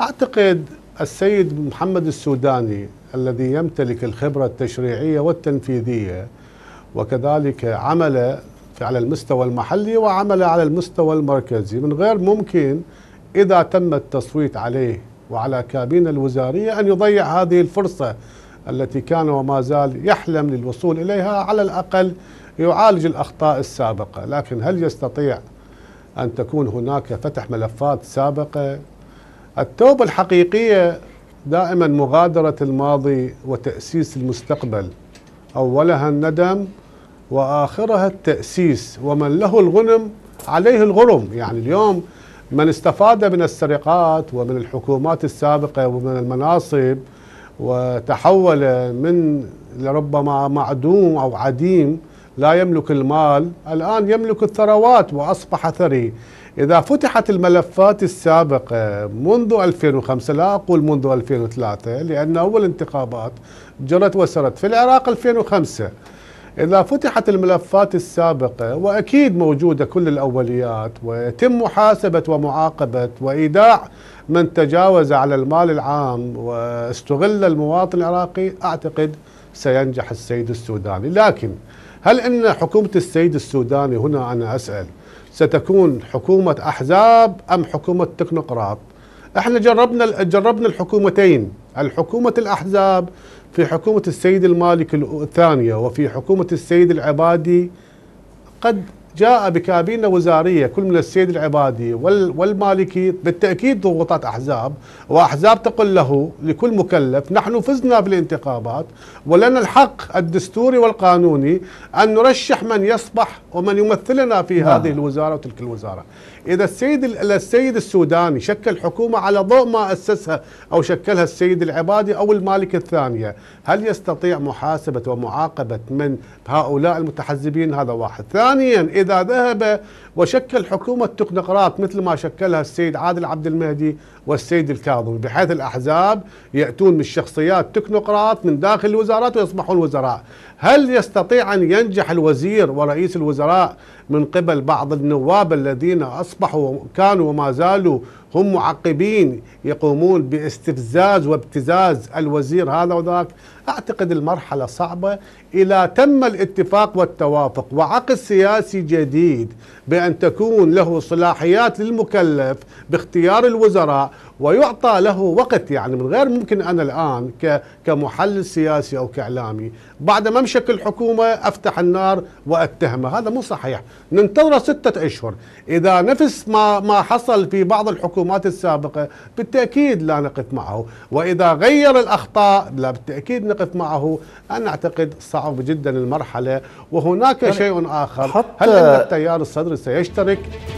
أعتقد السيد محمد السوداني الذي يمتلك الخبرة التشريعية والتنفيذية وكذلك عمل على المستوى المحلي وعمل على المستوى المركزي من غير ممكن إذا تم التصويت عليه وعلى كابينة الوزارية أن يضيع هذه الفرصة التي كان وما زال يحلم للوصول إليها على الأقل يعالج الأخطاء السابقة لكن هل يستطيع أن تكون هناك فتح ملفات سابقة التوبة الحقيقية دائما مغادرة الماضي وتأسيس المستقبل أولها الندم وآخرها التأسيس ومن له الغنم عليه الغرم يعني اليوم من استفاد من السرقات ومن الحكومات السابقة ومن المناصب وتحول من لربما معدوم أو عديم لا يملك المال الآن يملك الثروات وأصبح ثري إذا فتحت الملفات السابقة منذ 2005 لا أقول منذ 2003 لأن أول انتخابات جرت وسرت في العراق 2005 إذا فتحت الملفات السابقة وأكيد موجودة كل الأوليات ويتم محاسبة ومعاقبة وإيداع من تجاوز على المال العام واستغل المواطن العراقي أعتقد سينجح السيد السوداني لكن هل أن حكومة السيد السوداني هنا أنا أسأل ستكون حكومة أحزاب أم حكومة تكنوقراط احنا جربنا جربنا الحكومتين الحكومة الأحزاب في حكومة السيد المالك الثانية وفي حكومة السيد العبادي قد جاء بكابينة وزارية كل من السيد العبادي والمالكي بالتأكيد ضغوطات أحزاب وأحزاب تقول له لكل مكلف نحن فزنا بالانتخابات ولنا الحق الدستوري والقانوني أن نرشح من يصبح ومن يمثلنا في نعم. هذه الوزارة وتلك الوزارة إذا السيد السيد السوداني شكل حكومة على ضوء ما أسسها أو شكلها السيد العبادي أو المالك الثانية هل يستطيع محاسبة ومعاقبة من هؤلاء المتحزبين هذا واحد ثانيا إذا إذا ذهب وشكل حكومة تكنقراط مثل ما شكلها السيد عادل عبد المهدي والسيد الكاظم بحيث الأحزاب يأتون من الشخصيات تكنقراط من داخل الوزارات ويصبحون وزراء هل يستطيع أن ينجح الوزير ورئيس الوزراء من قبل بعض النواب الذين أصبحوا كانوا وما زالوا هم معقبين يقومون باستفزاز وابتزاز الوزير هذا وذاك أعتقد المرحلة صعبة إلى تم الاتفاق والتوافق وعقد سياسي جديد بأن تكون له صلاحيات للمكلف باختيار الوزراء ويعطى له وقت يعني من غير ممكن انا الان كمحلل سياسي او كاعلامي بعد ما امشك الحكومه افتح النار واتهمه هذا مو صحيح ننتظر سته اشهر اذا نفس ما ما حصل في بعض الحكومات السابقه بالتاكيد لا نقف معه واذا غير الاخطاء لا بالتاكيد نقف معه انا اعتقد صعب جدا المرحله وهناك يعني شيء اخر هل التيار الصدري سيشترك